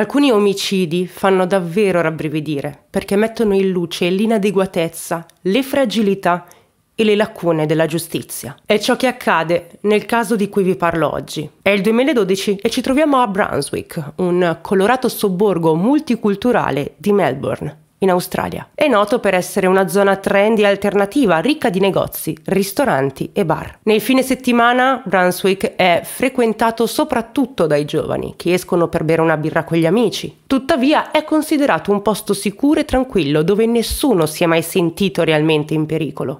Alcuni omicidi fanno davvero rabbrividire perché mettono in luce l'inadeguatezza, le fragilità e le lacune della giustizia. È ciò che accade nel caso di cui vi parlo oggi. È il 2012 e ci troviamo a Brunswick, un colorato sobborgo multiculturale di Melbourne in Australia. È noto per essere una zona trendy alternativa ricca di negozi, ristoranti e bar. Nel fine settimana Brunswick è frequentato soprattutto dai giovani che escono per bere una birra con gli amici. Tuttavia è considerato un posto sicuro e tranquillo dove nessuno si è mai sentito realmente in pericolo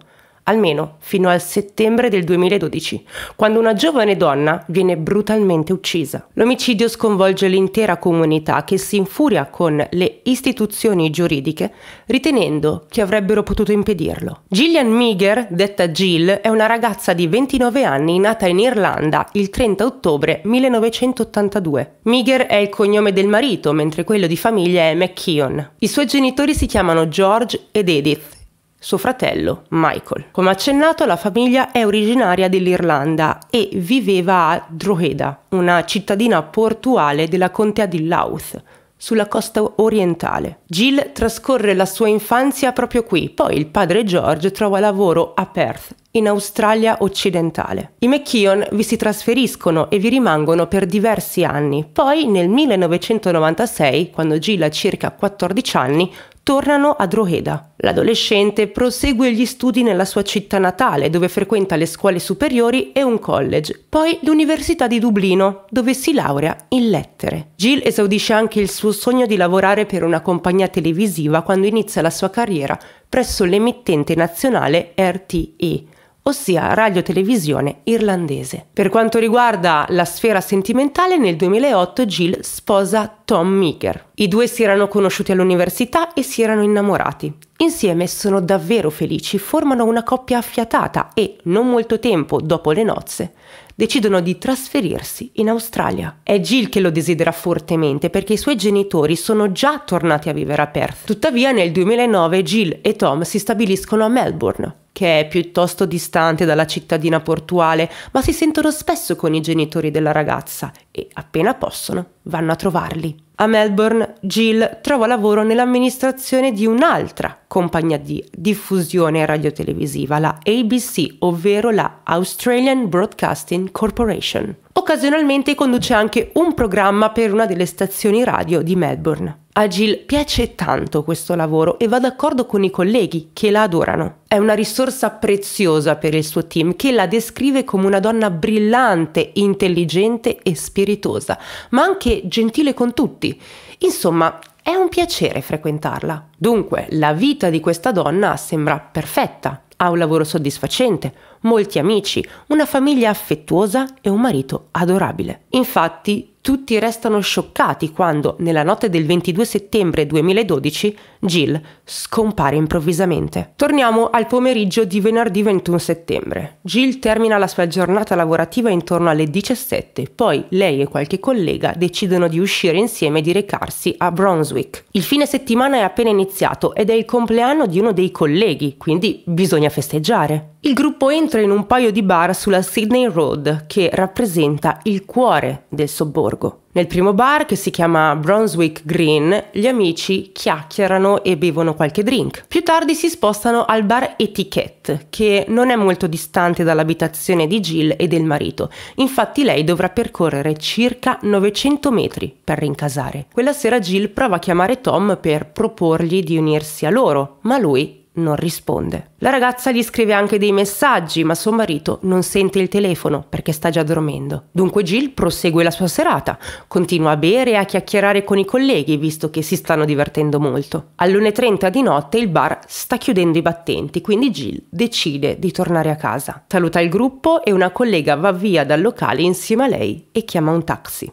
almeno fino al settembre del 2012, quando una giovane donna viene brutalmente uccisa. L'omicidio sconvolge l'intera comunità che si infuria con le istituzioni giuridiche, ritenendo che avrebbero potuto impedirlo. Gillian Meager, detta Jill, è una ragazza di 29 anni nata in Irlanda il 30 ottobre 1982. Meager è il cognome del marito, mentre quello di famiglia è McKeon. I suoi genitori si chiamano George ed Edith suo fratello Michael. Come accennato, la famiglia è originaria dell'Irlanda e viveva a Drogheda, una cittadina portuale della contea di Louth, sulla costa orientale. Jill trascorre la sua infanzia proprio qui, poi il padre George trova lavoro a Perth, in Australia occidentale. I McKeon vi si trasferiscono e vi rimangono per diversi anni, poi nel 1996, quando Jill ha circa 14 anni, tornano a Drogheda. L'adolescente prosegue gli studi nella sua città natale, dove frequenta le scuole superiori e un college, poi l'Università di Dublino, dove si laurea in lettere. Jill esaudisce anche il suo sogno di lavorare per una compagnia televisiva quando inizia la sua carriera presso l'emittente nazionale RTE, ossia radio televisione irlandese. Per quanto riguarda la sfera sentimentale, nel 2008 Jill sposa Tom Meeker. I due si erano conosciuti all'università e si erano innamorati. Insieme sono davvero felici, formano una coppia affiatata e, non molto tempo dopo le nozze, decidono di trasferirsi in Australia. È Jill che lo desidera fortemente perché i suoi genitori sono già tornati a vivere a Perth. Tuttavia nel 2009 Jill e Tom si stabiliscono a Melbourne, che è piuttosto distante dalla cittadina portuale, ma si sentono spesso con i genitori della ragazza e appena possono vanno a trovarli. A Melbourne, Jill trova lavoro nell'amministrazione di un'altra compagnia di diffusione radiotelevisiva, la ABC, ovvero la Australian Broadcasting Corporation. Occasionalmente conduce anche un programma per una delle stazioni radio di Melbourne. A Jill piace tanto questo lavoro e va d'accordo con i colleghi che la adorano. È una risorsa preziosa per il suo team che la descrive come una donna brillante, intelligente e spiritosa, ma anche gentile con tutti. Insomma, è un piacere frequentarla. Dunque, la vita di questa donna sembra perfetta, ha un lavoro soddisfacente, molti amici, una famiglia affettuosa e un marito adorabile. Infatti, tutti restano scioccati quando, nella notte del 22 settembre 2012, Jill scompare improvvisamente. Torniamo al pomeriggio di venerdì 21 settembre. Jill termina la sua giornata lavorativa intorno alle 17, poi lei e qualche collega decidono di uscire insieme e di recarsi a Brunswick. Il fine settimana è appena iniziato ed è il compleanno di uno dei colleghi, quindi bisogna festeggiare. Il gruppo entra in un paio di bar sulla Sydney Road che rappresenta il cuore del sobborgo. Nel primo bar, che si chiama Brunswick Green, gli amici chiacchierano e bevono qualche drink. Più tardi si spostano al bar Etiquette, che non è molto distante dall'abitazione di Jill e del marito. Infatti lei dovrà percorrere circa 900 metri per rincasare. Quella sera Jill prova a chiamare Tom per proporgli di unirsi a loro, ma lui non risponde. La ragazza gli scrive anche dei messaggi, ma suo marito non sente il telefono perché sta già dormendo. Dunque Jill prosegue la sua serata, continua a bere e a chiacchierare con i colleghi, visto che si stanno divertendo molto. Alle 1.30 di notte il bar sta chiudendo i battenti, quindi Jill decide di tornare a casa. Saluta il gruppo e una collega va via dal locale insieme a lei e chiama un taxi.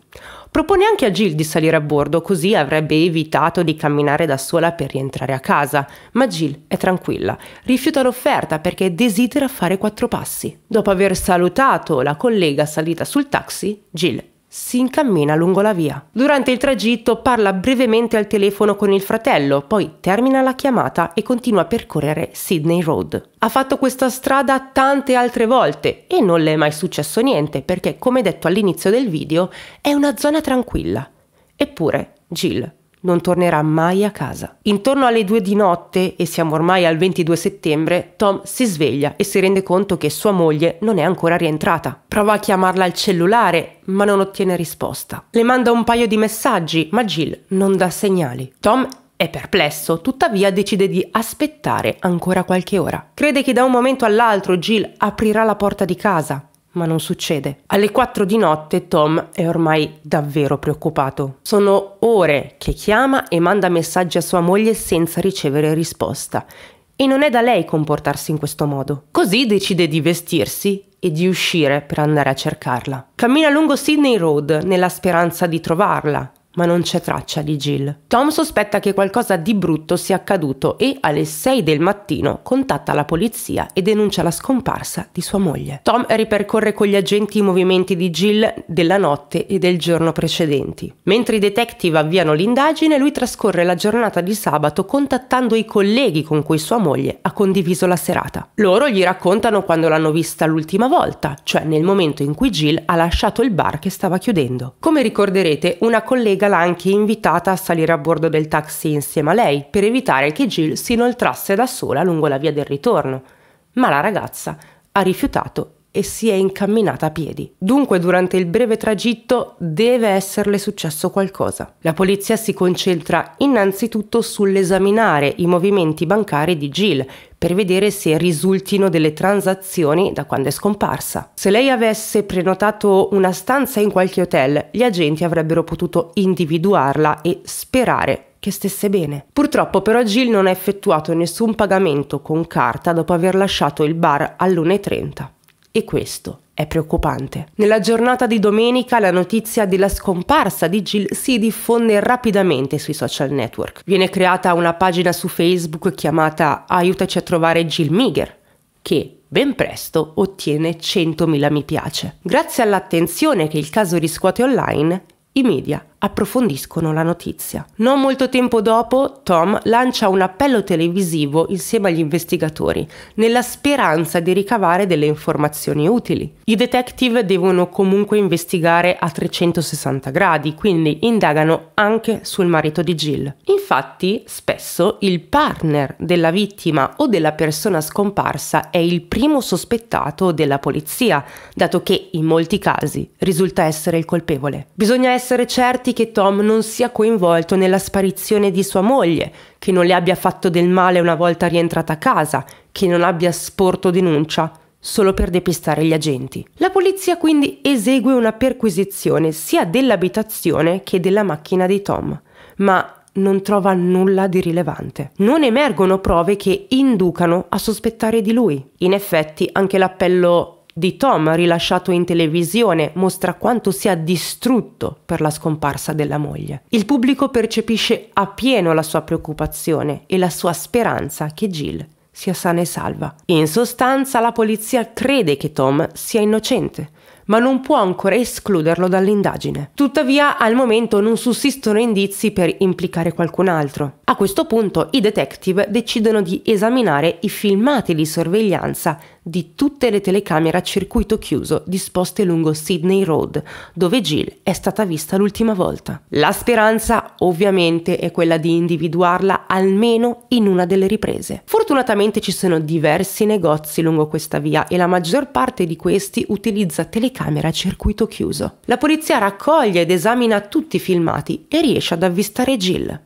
Propone anche a Jill di salire a bordo, così avrebbe evitato di camminare da sola per rientrare a casa, ma Jill è tranquilla, rifiuta l'offerta perché desidera fare quattro passi. Dopo aver salutato la collega salita sul taxi, Jill si incammina lungo la via. Durante il tragitto parla brevemente al telefono con il fratello, poi termina la chiamata e continua a percorrere Sydney Road. Ha fatto questa strada tante altre volte e non le è mai successo niente perché, come detto all'inizio del video, è una zona tranquilla. Eppure, Jill non tornerà mai a casa. Intorno alle due di notte, e siamo ormai al 22 settembre, Tom si sveglia e si rende conto che sua moglie non è ancora rientrata. Prova a chiamarla al cellulare, ma non ottiene risposta. Le manda un paio di messaggi, ma Jill non dà segnali. Tom è perplesso, tuttavia decide di aspettare ancora qualche ora. Crede che da un momento all'altro Jill aprirà la porta di casa, ma non succede. Alle 4 di notte Tom è ormai davvero preoccupato. Sono ore che chiama e manda messaggi a sua moglie senza ricevere risposta. E non è da lei comportarsi in questo modo. Così decide di vestirsi e di uscire per andare a cercarla. Cammina lungo Sydney Road nella speranza di trovarla, ma non c'è traccia di Jill. Tom sospetta che qualcosa di brutto sia accaduto e alle 6 del mattino contatta la polizia e denuncia la scomparsa di sua moglie. Tom ripercorre con gli agenti i movimenti di Jill della notte e del giorno precedenti. Mentre i detective avviano l'indagine, lui trascorre la giornata di sabato contattando i colleghi con cui sua moglie ha condiviso la serata. Loro gli raccontano quando l'hanno vista l'ultima volta, cioè nel momento in cui Jill ha lasciato il bar che stava chiudendo. Come ricorderete, una collega l'ha anche invitata a salire a bordo del taxi insieme a lei per evitare che Jill si inoltrasse da sola lungo la via del ritorno, ma la ragazza ha rifiutato e si è incamminata a piedi. Dunque durante il breve tragitto deve esserle successo qualcosa. La polizia si concentra innanzitutto sull'esaminare i movimenti bancari di Jill per vedere se risultino delle transazioni da quando è scomparsa. Se lei avesse prenotato una stanza in qualche hotel, gli agenti avrebbero potuto individuarla e sperare che stesse bene. Purtroppo però Jill non ha effettuato nessun pagamento con carta dopo aver lasciato il bar all'1.30 e questo è preoccupante. Nella giornata di domenica la notizia della scomparsa di Jill si diffonde rapidamente sui social network. Viene creata una pagina su Facebook chiamata Aiutaci a trovare Jill Miger, che ben presto ottiene 100.000 mi piace. Grazie all'attenzione che il caso riscuote online, i media approfondiscono la notizia. Non molto tempo dopo, Tom lancia un appello televisivo insieme agli investigatori, nella speranza di ricavare delle informazioni utili. I detective devono comunque investigare a 360 gradi, quindi indagano anche sul marito di Jill. Infatti, spesso il partner della vittima o della persona scomparsa è il primo sospettato della polizia, dato che in molti casi risulta essere il colpevole. Bisogna essere certi accerti che Tom non sia coinvolto nella sparizione di sua moglie, che non le abbia fatto del male una volta rientrata a casa, che non abbia sporto denuncia solo per depistare gli agenti. La polizia quindi esegue una perquisizione sia dell'abitazione che della macchina di Tom, ma non trova nulla di rilevante. Non emergono prove che inducano a sospettare di lui. In effetti anche l'appello di Tom rilasciato in televisione mostra quanto sia distrutto per la scomparsa della moglie. Il pubblico percepisce appieno la sua preoccupazione e la sua speranza che Jill sia sana e salva. In sostanza la polizia crede che Tom sia innocente, ma non può ancora escluderlo dall'indagine. Tuttavia, al momento non sussistono indizi per implicare qualcun altro. A questo punto i detective decidono di esaminare i filmati di sorveglianza di tutte le telecamere a circuito chiuso disposte lungo Sydney Road, dove Jill è stata vista l'ultima volta. La speranza ovviamente è quella di individuarla almeno in una delle riprese. Fortunatamente ci sono diversi negozi lungo questa via e la maggior parte di questi utilizza telecamere a circuito chiuso. La polizia raccoglie ed esamina tutti i filmati e riesce ad avvistare Jill.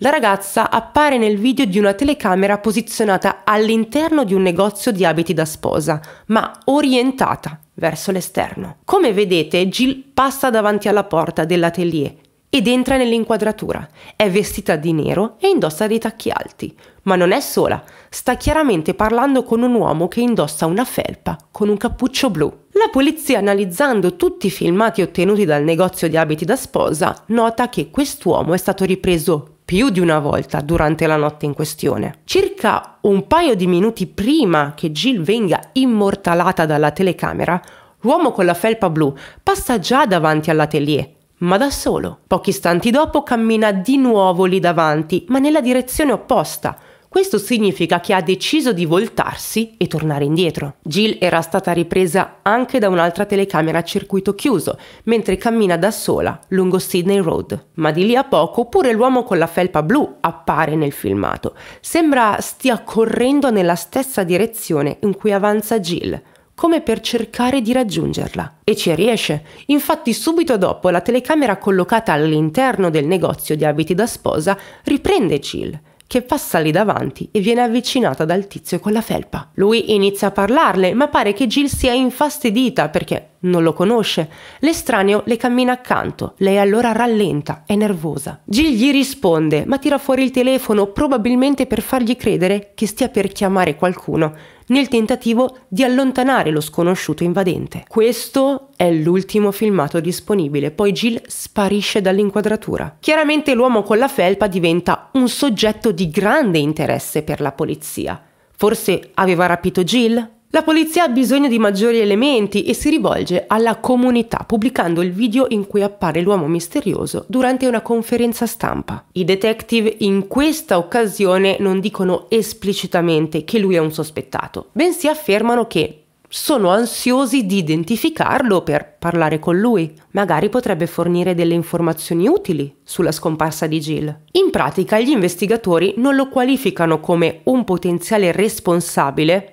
La ragazza appare nel video di una telecamera posizionata all'interno di un negozio di abiti da sposa, ma orientata verso l'esterno. Come vedete, Jill passa davanti alla porta dell'atelier ed entra nell'inquadratura. È vestita di nero e indossa dei tacchi alti. Ma non è sola, sta chiaramente parlando con un uomo che indossa una felpa con un cappuccio blu. La polizia, analizzando tutti i filmati ottenuti dal negozio di abiti da sposa, nota che quest'uomo è stato ripreso più di una volta durante la notte in questione. Circa un paio di minuti prima che Jill venga immortalata dalla telecamera, l'uomo con la felpa blu passa già davanti all'atelier, ma da solo. Pochi istanti dopo cammina di nuovo lì davanti, ma nella direzione opposta, questo significa che ha deciso di voltarsi e tornare indietro. Jill era stata ripresa anche da un'altra telecamera a circuito chiuso, mentre cammina da sola lungo Sydney Road. Ma di lì a poco pure l'uomo con la felpa blu appare nel filmato. Sembra stia correndo nella stessa direzione in cui avanza Jill come per cercare di raggiungerla. E ci riesce. Infatti subito dopo la telecamera collocata all'interno del negozio di abiti da sposa riprende Jill che passa lì davanti e viene avvicinata dal tizio con la felpa. Lui inizia a parlarle, ma pare che Jill sia infastidita perché non lo conosce. L'estraneo le cammina accanto, lei allora rallenta, è nervosa. Jill gli risponde, ma tira fuori il telefono probabilmente per fargli credere che stia per chiamare qualcuno, nel tentativo di allontanare lo sconosciuto invadente. Questo è l'ultimo filmato disponibile, poi Jill sparisce dall'inquadratura. Chiaramente l'uomo con la felpa diventa un soggetto di grande interesse per la polizia. Forse aveva rapito Jill? La polizia ha bisogno di maggiori elementi e si rivolge alla comunità pubblicando il video in cui appare l'uomo misterioso durante una conferenza stampa. I detective in questa occasione non dicono esplicitamente che lui è un sospettato, bensì affermano che sono ansiosi di identificarlo per parlare con lui. Magari potrebbe fornire delle informazioni utili sulla scomparsa di Jill. In pratica gli investigatori non lo qualificano come un potenziale responsabile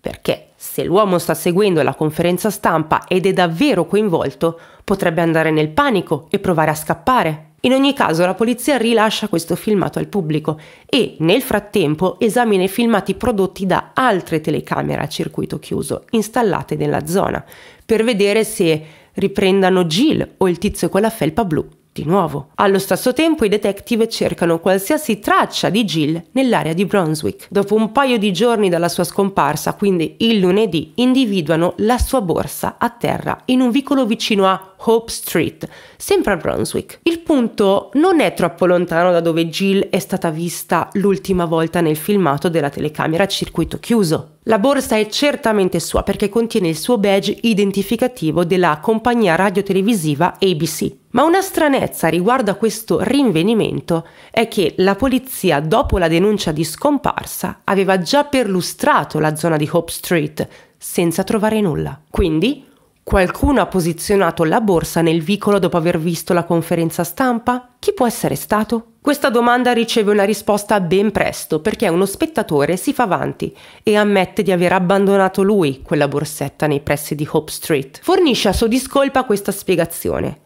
perché se l'uomo sta seguendo la conferenza stampa ed è davvero coinvolto, potrebbe andare nel panico e provare a scappare. In ogni caso la polizia rilascia questo filmato al pubblico e nel frattempo esamina i filmati prodotti da altre telecamere a circuito chiuso installate nella zona per vedere se riprendano Jill o il tizio con la felpa blu di nuovo. Allo stesso tempo i detective cercano qualsiasi traccia di Jill nell'area di Brunswick. Dopo un paio di giorni dalla sua scomparsa, quindi il lunedì, individuano la sua borsa a terra in un vicolo vicino a Hope Street, sempre a Brunswick. Il punto non è troppo lontano da dove Jill è stata vista l'ultima volta nel filmato della telecamera a circuito chiuso. La borsa è certamente sua perché contiene il suo badge identificativo della compagnia radiotelevisiva ABC. Ma una stranezza riguardo a questo rinvenimento è che la polizia, dopo la denuncia di scomparsa, aveva già perlustrato la zona di Hope Street senza trovare nulla. Quindi Qualcuno ha posizionato la borsa nel vicolo dopo aver visto la conferenza stampa? Chi può essere stato? Questa domanda riceve una risposta ben presto perché uno spettatore si fa avanti e ammette di aver abbandonato lui quella borsetta nei pressi di Hope Street. Fornisce a sua discolpa questa spiegazione.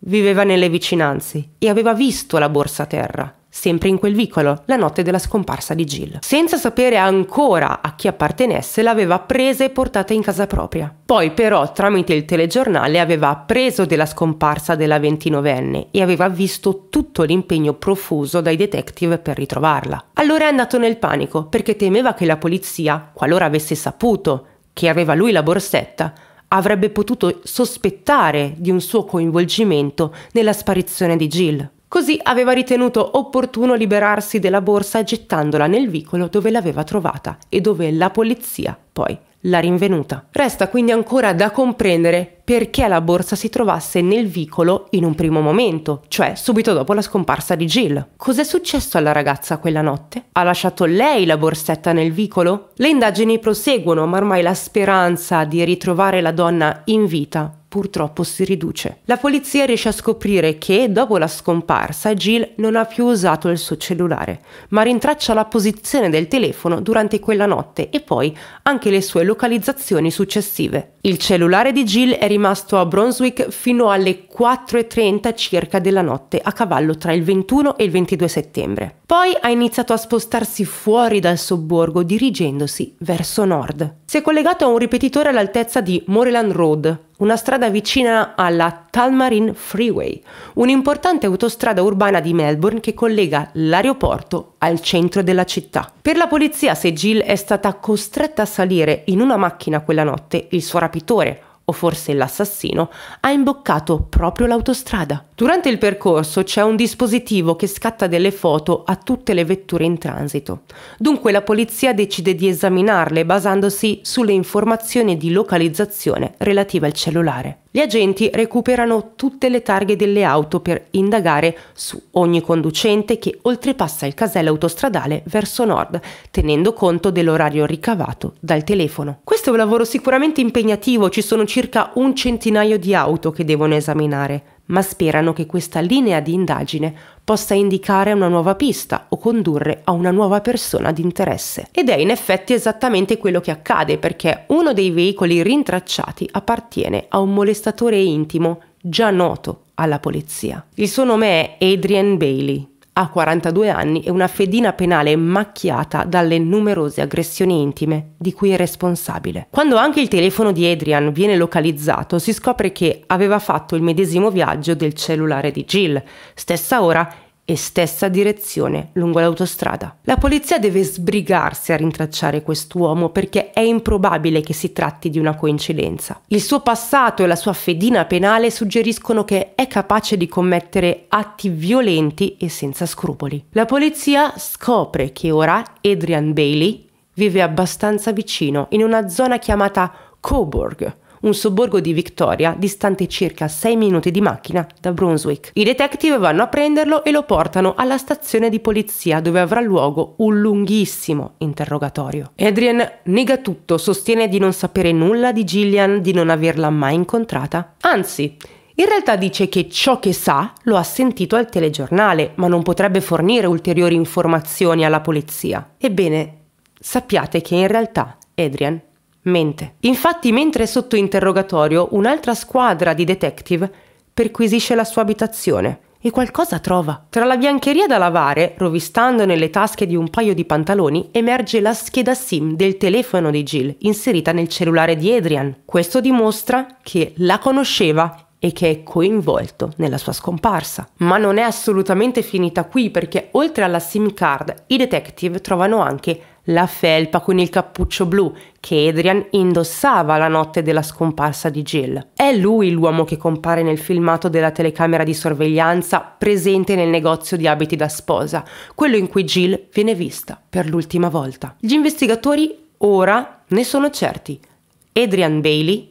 Viveva nelle vicinanze e aveva visto la borsa a terra sempre in quel vicolo, la notte della scomparsa di Jill. Senza sapere ancora a chi appartenesse, l'aveva presa e portata in casa propria. Poi però, tramite il telegiornale, aveva appreso della scomparsa della 29enne e aveva visto tutto l'impegno profuso dai detective per ritrovarla. Allora è andato nel panico, perché temeva che la polizia, qualora avesse saputo che aveva lui la borsetta, avrebbe potuto sospettare di un suo coinvolgimento nella sparizione di Jill. Così aveva ritenuto opportuno liberarsi della borsa gettandola nel vicolo dove l'aveva trovata e dove la polizia poi l'ha rinvenuta. Resta quindi ancora da comprendere perché la borsa si trovasse nel vicolo in un primo momento, cioè subito dopo la scomparsa di Jill. Cos'è successo alla ragazza quella notte? Ha lasciato lei la borsetta nel vicolo? Le indagini proseguono, ma ormai la speranza di ritrovare la donna in vita purtroppo si riduce. La polizia riesce a scoprire che, dopo la scomparsa, Jill non ha più usato il suo cellulare, ma rintraccia la posizione del telefono durante quella notte e poi anche le sue localizzazioni successive. Il cellulare di Jill è rimasto a Brunswick fino alle 4.30 circa della notte, a cavallo tra il 21 e il 22 settembre. Poi ha iniziato a spostarsi fuori dal sobborgo dirigendosi verso nord. Si è collegato a un ripetitore all'altezza di Moreland Road, una strada vicina alla Talmarine Freeway, un'importante autostrada urbana di Melbourne che collega l'aeroporto al centro della città. Per la polizia, se Jill è stata costretta a salire in una macchina quella notte, il suo rapitore, o forse l'assassino, ha imboccato proprio l'autostrada. Durante il percorso c'è un dispositivo che scatta delle foto a tutte le vetture in transito. Dunque la polizia decide di esaminarle basandosi sulle informazioni di localizzazione relative al cellulare. Gli agenti recuperano tutte le targhe delle auto per indagare su ogni conducente che oltrepassa il casello autostradale verso nord, tenendo conto dell'orario ricavato dal telefono. Questo è un lavoro sicuramente impegnativo, ci sono circa un centinaio di auto che devono esaminare ma sperano che questa linea di indagine possa indicare una nuova pista o condurre a una nuova persona di interesse. Ed è in effetti esattamente quello che accade perché uno dei veicoli rintracciati appartiene a un molestatore intimo già noto alla polizia. Il suo nome è Adrian Bailey ha 42 anni e una fedina penale macchiata dalle numerose aggressioni intime di cui è responsabile. Quando anche il telefono di Adrian viene localizzato, si scopre che aveva fatto il medesimo viaggio del cellulare di Jill, stessa ora e stessa direzione lungo l'autostrada. La polizia deve sbrigarsi a rintracciare quest'uomo perché è improbabile che si tratti di una coincidenza. Il suo passato e la sua fedina penale suggeriscono che è capace di commettere atti violenti e senza scrupoli. La polizia scopre che ora Adrian Bailey vive abbastanza vicino, in una zona chiamata Coburg, un sobborgo di Victoria distante circa 6 minuti di macchina da Brunswick. I detective vanno a prenderlo e lo portano alla stazione di polizia dove avrà luogo un lunghissimo interrogatorio. Adrian nega tutto, sostiene di non sapere nulla di Gillian, di non averla mai incontrata. Anzi, in realtà dice che ciò che sa lo ha sentito al telegiornale, ma non potrebbe fornire ulteriori informazioni alla polizia. Ebbene, sappiate che in realtà Adrian mente. Infatti, mentre è sotto interrogatorio, un'altra squadra di detective perquisisce la sua abitazione e qualcosa trova. Tra la biancheria da lavare, rovistando nelle tasche di un paio di pantaloni, emerge la scheda SIM del telefono di Jill inserita nel cellulare di Adrian. Questo dimostra che la conosceva e che è coinvolto nella sua scomparsa. Ma non è assolutamente finita qui perché oltre alla SIM card i detective trovano anche la felpa con il cappuccio blu che Adrian indossava la notte della scomparsa di Jill. È lui l'uomo che compare nel filmato della telecamera di sorveglianza presente nel negozio di abiti da sposa, quello in cui Jill viene vista per l'ultima volta. Gli investigatori ora ne sono certi. Adrian Bailey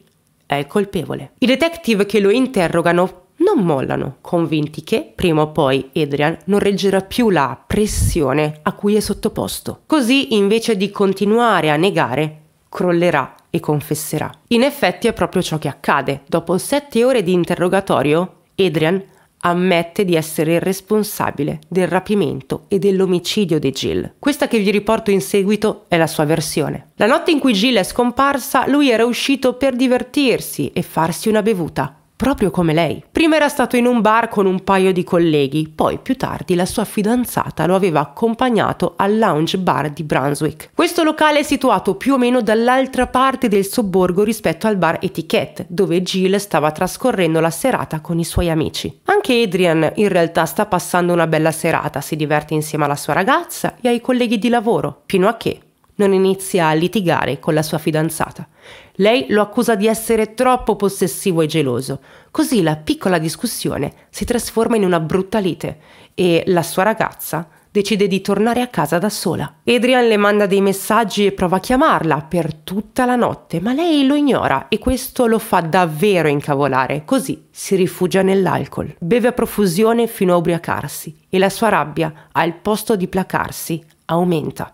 è colpevole. I detective che lo interrogano non mollano, convinti che prima o poi Adrian non reggerà più la pressione a cui è sottoposto. Così, invece di continuare a negare, crollerà e confesserà. In effetti è proprio ciò che accade. Dopo sette ore di interrogatorio, Adrian ammette di essere il responsabile del rapimento e dell'omicidio di Jill. Questa che vi riporto in seguito è la sua versione. La notte in cui Jill è scomparsa, lui era uscito per divertirsi e farsi una bevuta proprio come lei. Prima era stato in un bar con un paio di colleghi, poi più tardi la sua fidanzata lo aveva accompagnato al lounge bar di Brunswick. Questo locale è situato più o meno dall'altra parte del sobborgo rispetto al bar Etiquette, dove Jill stava trascorrendo la serata con i suoi amici. Anche Adrian in realtà sta passando una bella serata, si diverte insieme alla sua ragazza e ai colleghi di lavoro, fino a che non inizia a litigare con la sua fidanzata. Lei lo accusa di essere troppo possessivo e geloso, così la piccola discussione si trasforma in una brutta lite e la sua ragazza decide di tornare a casa da sola. Adrian le manda dei messaggi e prova a chiamarla per tutta la notte, ma lei lo ignora e questo lo fa davvero incavolare, così si rifugia nell'alcol. Beve a profusione fino a ubriacarsi e la sua rabbia, al posto di placarsi, aumenta.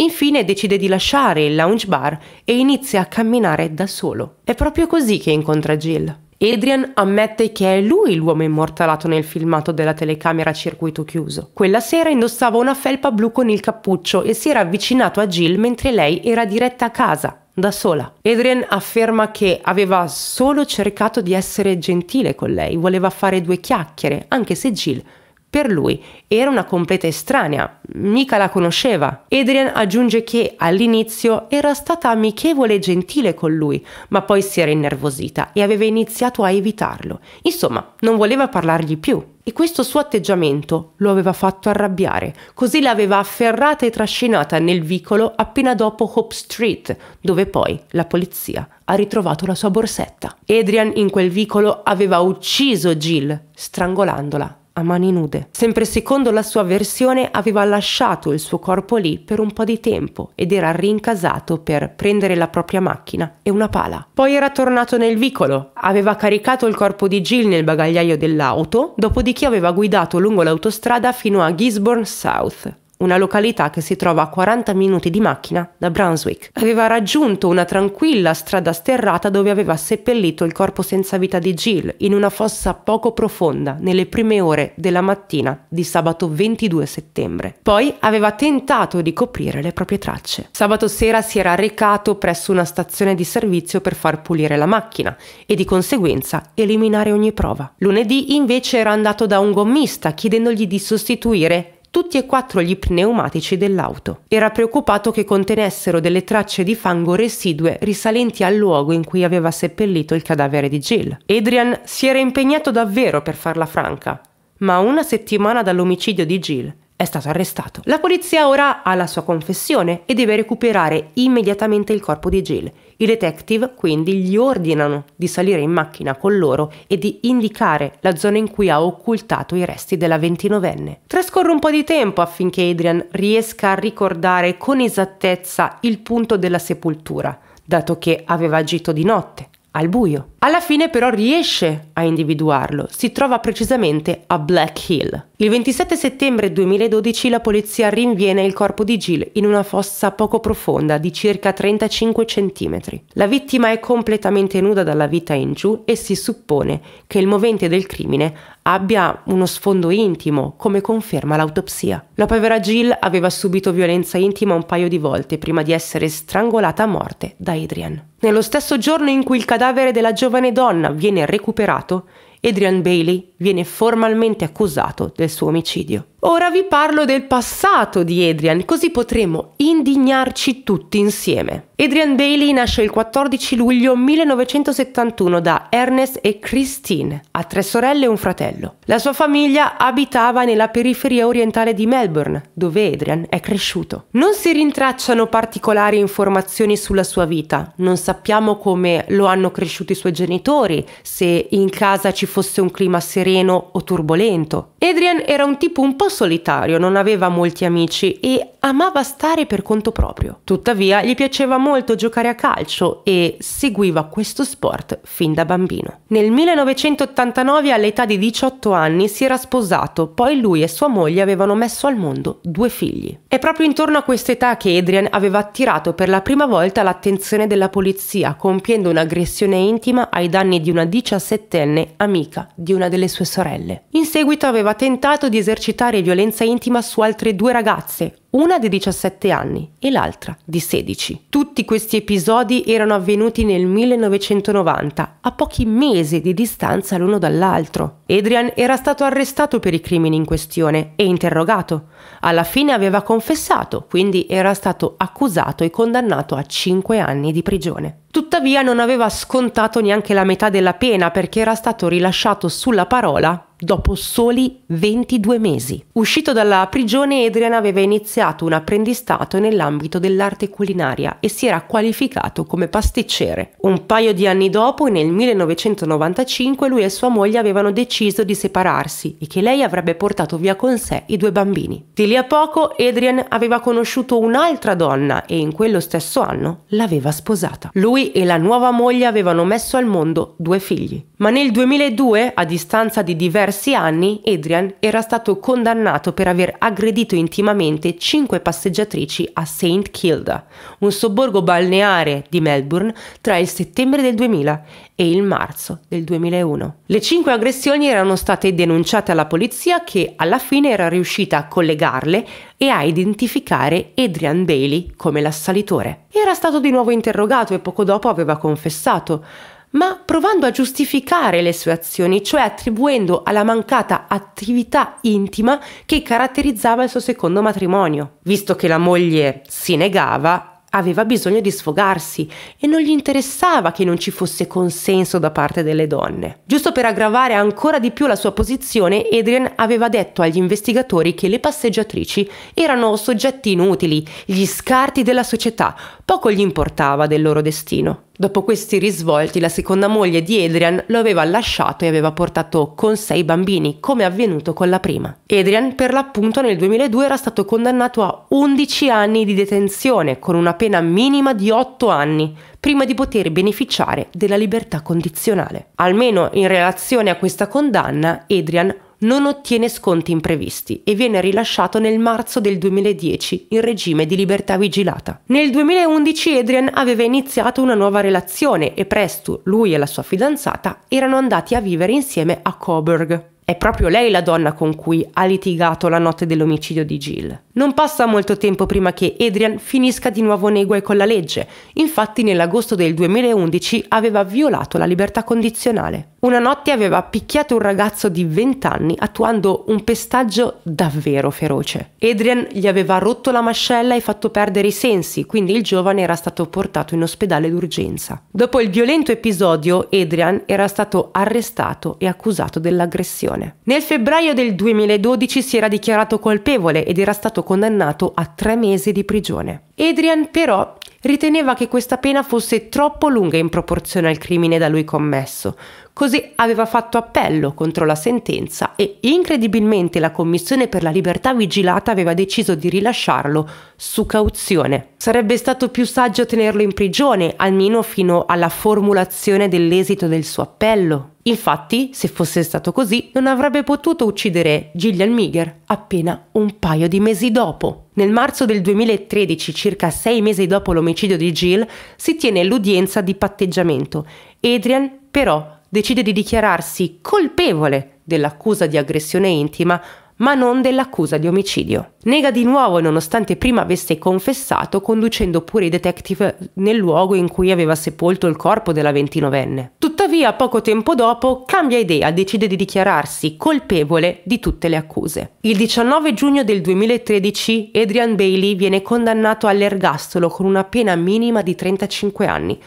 Infine decide di lasciare il lounge bar e inizia a camminare da solo. È proprio così che incontra Jill. Adrian ammette che è lui l'uomo immortalato nel filmato della telecamera a circuito chiuso. Quella sera indossava una felpa blu con il cappuccio e si era avvicinato a Jill mentre lei era diretta a casa da sola. Adrian afferma che aveva solo cercato di essere gentile con lei, voleva fare due chiacchiere, anche se Jill per lui era una completa estranea, mica la conosceva. Adrian aggiunge che all'inizio era stata amichevole e gentile con lui, ma poi si era innervosita e aveva iniziato a evitarlo. Insomma, non voleva parlargli più. E questo suo atteggiamento lo aveva fatto arrabbiare, così l'aveva afferrata e trascinata nel vicolo appena dopo Hope Street, dove poi la polizia ha ritrovato la sua borsetta. Adrian in quel vicolo aveva ucciso Jill, strangolandola a mani nude. Sempre secondo la sua versione aveva lasciato il suo corpo lì per un po' di tempo ed era rincasato per prendere la propria macchina e una pala. Poi era tornato nel vicolo, aveva caricato il corpo di Jill nel bagagliaio dell'auto, dopodiché aveva guidato lungo l'autostrada fino a Gisborne South, una località che si trova a 40 minuti di macchina da Brunswick. Aveva raggiunto una tranquilla strada sterrata dove aveva seppellito il corpo senza vita di Jill in una fossa poco profonda nelle prime ore della mattina di sabato 22 settembre. Poi aveva tentato di coprire le proprie tracce. Sabato sera si era recato presso una stazione di servizio per far pulire la macchina e di conseguenza eliminare ogni prova. Lunedì invece era andato da un gommista chiedendogli di sostituire tutti e quattro gli pneumatici dell'auto. Era preoccupato che contenessero delle tracce di fango residue risalenti al luogo in cui aveva seppellito il cadavere di Jill. Adrian si era impegnato davvero per farla franca, ma una settimana dall'omicidio di Jill è stato arrestato. La polizia ora ha la sua confessione e deve recuperare immediatamente il corpo di Jill i detective quindi gli ordinano di salire in macchina con loro e di indicare la zona in cui ha occultato i resti della 29enne. Trascorre un po' di tempo affinché Adrian riesca a ricordare con esattezza il punto della sepoltura, dato che aveva agito di notte, al buio. Alla fine però riesce a individuarlo, si trova precisamente a Black Hill. Il 27 settembre 2012 la polizia rinviene il corpo di Jill in una fossa poco profonda di circa 35 cm. La vittima è completamente nuda dalla vita in giù e si suppone che il movente del crimine abbia uno sfondo intimo, come conferma l'autopsia. La povera Jill aveva subito violenza intima un paio di volte prima di essere strangolata a morte da Adrian. Nello stesso giorno in cui il cadavere della giovane giovane donna viene recuperato Adrian Bailey viene formalmente accusato del suo omicidio. Ora vi parlo del passato di Adrian, così potremo indignarci tutti insieme. Adrian Bailey nasce il 14 luglio 1971 da Ernest e Christine, ha tre sorelle e un fratello. La sua famiglia abitava nella periferia orientale di Melbourne, dove Adrian è cresciuto. Non si rintracciano particolari informazioni sulla sua vita, non sappiamo come lo hanno cresciuto i suoi genitori, se in casa ci fosse un clima sereno o turbolento. Adrian era un tipo un po' solitario, non aveva molti amici e amava stare per conto proprio. Tuttavia gli piaceva molto giocare a calcio e seguiva questo sport fin da bambino. Nel 1989 all'età di 18 anni si era sposato, poi lui e sua moglie avevano messo al mondo due figli. È proprio intorno a quest'età che Adrian aveva attirato per la prima volta l'attenzione della polizia compiendo un'aggressione intima ai danni di una 17enne amica amica di una delle sue sorelle. In seguito aveva tentato di esercitare violenza intima su altre due ragazze, una di 17 anni e l'altra di 16. Tutti questi episodi erano avvenuti nel 1990, a pochi mesi di distanza l'uno dall'altro. Adrian era stato arrestato per i crimini in questione e interrogato. Alla fine aveva confessato, quindi era stato accusato e condannato a 5 anni di prigione. Tuttavia non aveva scontato neanche la metà della pena perché era stato rilasciato sulla parola dopo soli 22 mesi. Uscito dalla prigione, Adrian aveva iniziato un apprendistato nell'ambito dell'arte culinaria e si era qualificato come pasticcere. Un paio di anni dopo, nel 1995, lui e sua moglie avevano deciso di separarsi e che lei avrebbe portato via con sé i due bambini. Di lì a poco, Adrian aveva conosciuto un'altra donna e in quello stesso anno l'aveva sposata. Lui e la nuova moglie avevano messo al mondo due figli. Ma nel 2002, a distanza di diversi diversi anni Adrian era stato condannato per aver aggredito intimamente cinque passeggiatrici a St. Kilda, un sobborgo balneare di Melbourne tra il settembre del 2000 e il marzo del 2001. Le cinque aggressioni erano state denunciate alla polizia che alla fine era riuscita a collegarle e a identificare Adrian Bailey come l'assalitore. Era stato di nuovo interrogato e poco dopo aveva confessato ma provando a giustificare le sue azioni, cioè attribuendo alla mancata attività intima che caratterizzava il suo secondo matrimonio. Visto che la moglie si negava, aveva bisogno di sfogarsi e non gli interessava che non ci fosse consenso da parte delle donne. Giusto per aggravare ancora di più la sua posizione, Adrian aveva detto agli investigatori che le passeggiatrici erano soggetti inutili, gli scarti della società, poco gli importava del loro destino. Dopo questi risvolti, la seconda moglie di Adrian lo aveva lasciato e aveva portato con sé i bambini, come avvenuto con la prima. Adrian, per l'appunto, nel 2002 era stato condannato a 11 anni di detenzione, con una pena minima di 8 anni, prima di poter beneficiare della libertà condizionale. Almeno in relazione a questa condanna, Adrian non ottiene sconti imprevisti e viene rilasciato nel marzo del 2010 in regime di libertà vigilata. Nel 2011 Adrian aveva iniziato una nuova relazione e presto lui e la sua fidanzata erano andati a vivere insieme a Coburg. È proprio lei la donna con cui ha litigato la notte dell'omicidio di Jill. Non passa molto tempo prima che Adrian finisca di nuovo nei guai con la legge, infatti nell'agosto del 2011 aveva violato la libertà condizionale. Una notte aveva picchiato un ragazzo di 20 anni attuando un pestaggio davvero feroce. Adrian gli aveva rotto la mascella e fatto perdere i sensi, quindi il giovane era stato portato in ospedale d'urgenza. Dopo il violento episodio, Adrian era stato arrestato e accusato dell'aggressione prigione. Nel febbraio del 2012 si era dichiarato colpevole ed era stato condannato a tre mesi di prigione. Adrian però riteneva che questa pena fosse troppo lunga in proporzione al crimine da lui commesso, Così aveva fatto appello contro la sentenza e incredibilmente la Commissione per la libertà vigilata aveva deciso di rilasciarlo su cauzione. Sarebbe stato più saggio tenerlo in prigione, almeno fino alla formulazione dell'esito del suo appello. Infatti, se fosse stato così, non avrebbe potuto uccidere Gillian Meager appena un paio di mesi dopo. Nel marzo del 2013, circa sei mesi dopo l'omicidio di Jill, si tiene l'udienza di patteggiamento. Adrian, però, decide di dichiararsi colpevole dell'accusa di aggressione intima ma non dell'accusa di omicidio. Nega di nuovo nonostante prima avesse confessato conducendo pure i detective nel luogo in cui aveva sepolto il corpo della 29enne. Tuttavia poco tempo dopo cambia idea, decide di dichiararsi colpevole di tutte le accuse. Il 19 giugno del 2013 Adrian Bailey viene condannato all'ergastolo con una pena minima di 35 anni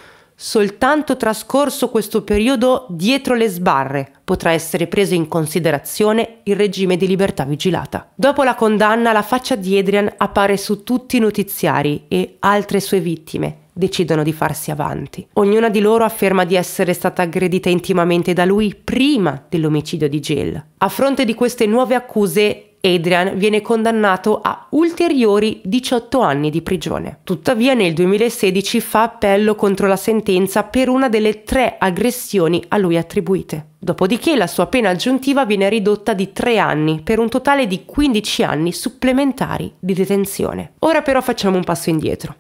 Soltanto trascorso questo periodo dietro le sbarre potrà essere preso in considerazione il regime di libertà vigilata. Dopo la condanna, la faccia di Adrian appare su tutti i notiziari e altre sue vittime decidono di farsi avanti. Ognuna di loro afferma di essere stata aggredita intimamente da lui prima dell'omicidio di Jill. A fronte di queste nuove accuse, Adrian viene condannato a ulteriori 18 anni di prigione. Tuttavia nel 2016 fa appello contro la sentenza per una delle tre aggressioni a lui attribuite. Dopodiché la sua pena aggiuntiva viene ridotta di 3 anni per un totale di 15 anni supplementari di detenzione. Ora però facciamo un passo indietro.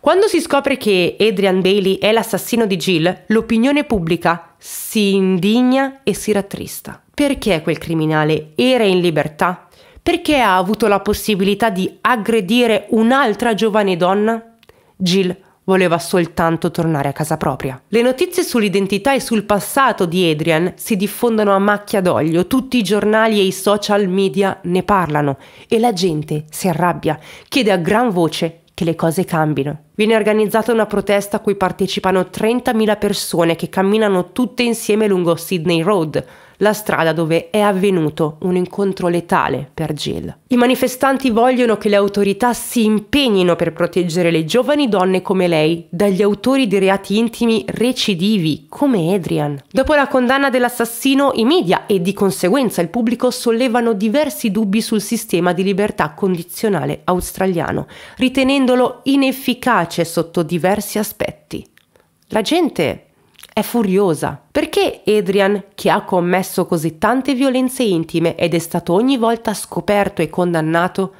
Quando si scopre che Adrian Bailey è l'assassino di Jill, l'opinione pubblica si indigna e si rattrista. Perché quel criminale era in libertà perché ha avuto la possibilità di aggredire un'altra giovane donna? Jill voleva soltanto tornare a casa propria. Le notizie sull'identità e sul passato di Adrian si diffondono a macchia d'olio, tutti i giornali e i social media ne parlano e la gente si arrabbia, chiede a gran voce che le cose cambino. Viene organizzata una protesta a cui partecipano 30.000 persone che camminano tutte insieme lungo Sydney Road, la strada dove è avvenuto un incontro letale per Jill. I manifestanti vogliono che le autorità si impegnino per proteggere le giovani donne come lei dagli autori di reati intimi recidivi come Adrian. Dopo la condanna dell'assassino, i media e di conseguenza il pubblico sollevano diversi dubbi sul sistema di libertà condizionale australiano, ritenendolo inefficace sotto diversi aspetti. La gente è furiosa. Perché Adrian, che ha commesso così tante violenze intime ed è stato ogni volta scoperto e condannato,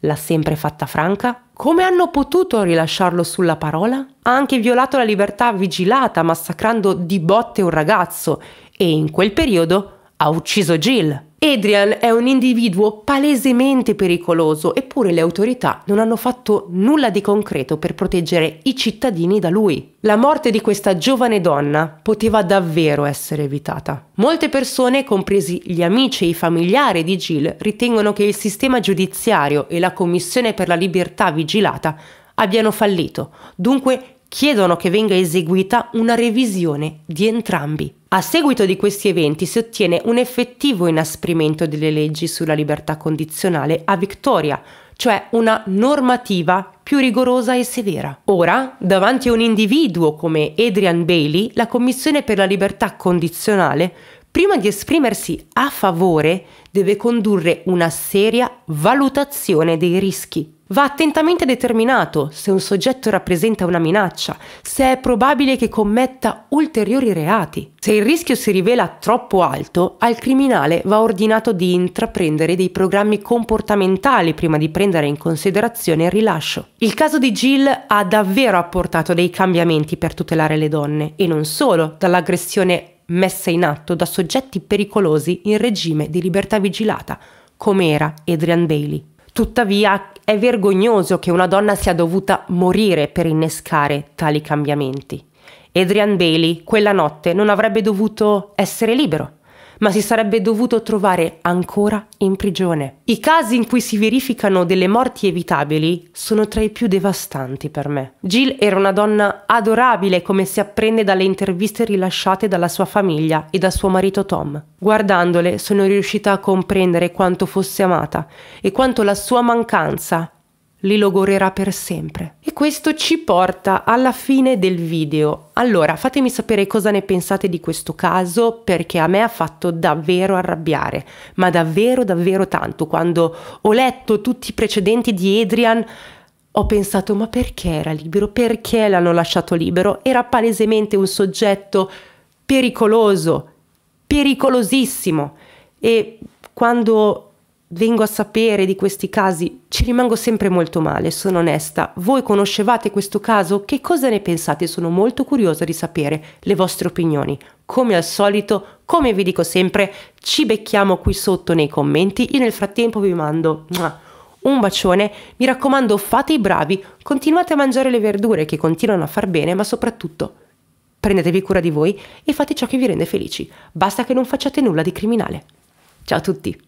l'ha sempre fatta franca? Come hanno potuto rilasciarlo sulla parola? Ha anche violato la libertà vigilata massacrando di botte un ragazzo e in quel periodo ha ucciso Jill. Adrian è un individuo palesemente pericoloso, eppure le autorità non hanno fatto nulla di concreto per proteggere i cittadini da lui. La morte di questa giovane donna poteva davvero essere evitata. Molte persone, compresi gli amici e i familiari di Jill, ritengono che il sistema giudiziario e la Commissione per la libertà vigilata abbiano fallito, dunque chiedono che venga eseguita una revisione di entrambi. A seguito di questi eventi si ottiene un effettivo inasprimento delle leggi sulla libertà condizionale a Victoria, cioè una normativa più rigorosa e severa. Ora, davanti a un individuo come Adrian Bailey, la Commissione per la libertà condizionale, prima di esprimersi a favore, deve condurre una seria valutazione dei rischi. Va attentamente determinato se un soggetto rappresenta una minaccia, se è probabile che commetta ulteriori reati. Se il rischio si rivela troppo alto, al criminale va ordinato di intraprendere dei programmi comportamentali prima di prendere in considerazione il rilascio. Il caso di Jill ha davvero apportato dei cambiamenti per tutelare le donne, e non solo dall'aggressione messa in atto da soggetti pericolosi in regime di libertà vigilata, come era Adrian Bailey. Tuttavia è vergognoso che una donna sia dovuta morire per innescare tali cambiamenti. Adrian Bailey quella notte non avrebbe dovuto essere libero ma si sarebbe dovuto trovare ancora in prigione. I casi in cui si verificano delle morti evitabili sono tra i più devastanti per me. Jill era una donna adorabile, come si apprende dalle interviste rilasciate dalla sua famiglia e da suo marito Tom. Guardandole sono riuscita a comprendere quanto fosse amata e quanto la sua mancanza li logorerà per sempre. E questo ci porta alla fine del video. Allora, fatemi sapere cosa ne pensate di questo caso perché a me ha fatto davvero arrabbiare, ma davvero davvero tanto. Quando ho letto tutti i precedenti di Adrian ho pensato ma perché era libero? Perché l'hanno lasciato libero? Era palesemente un soggetto pericoloso, pericolosissimo. E quando vengo a sapere di questi casi, ci rimango sempre molto male, sono onesta. Voi conoscevate questo caso? Che cosa ne pensate? Sono molto curiosa di sapere le vostre opinioni. Come al solito, come vi dico sempre, ci becchiamo qui sotto nei commenti. Io nel frattempo vi mando un bacione. Mi raccomando, fate i bravi, continuate a mangiare le verdure che continuano a far bene, ma soprattutto prendetevi cura di voi e fate ciò che vi rende felici. Basta che non facciate nulla di criminale. Ciao a tutti!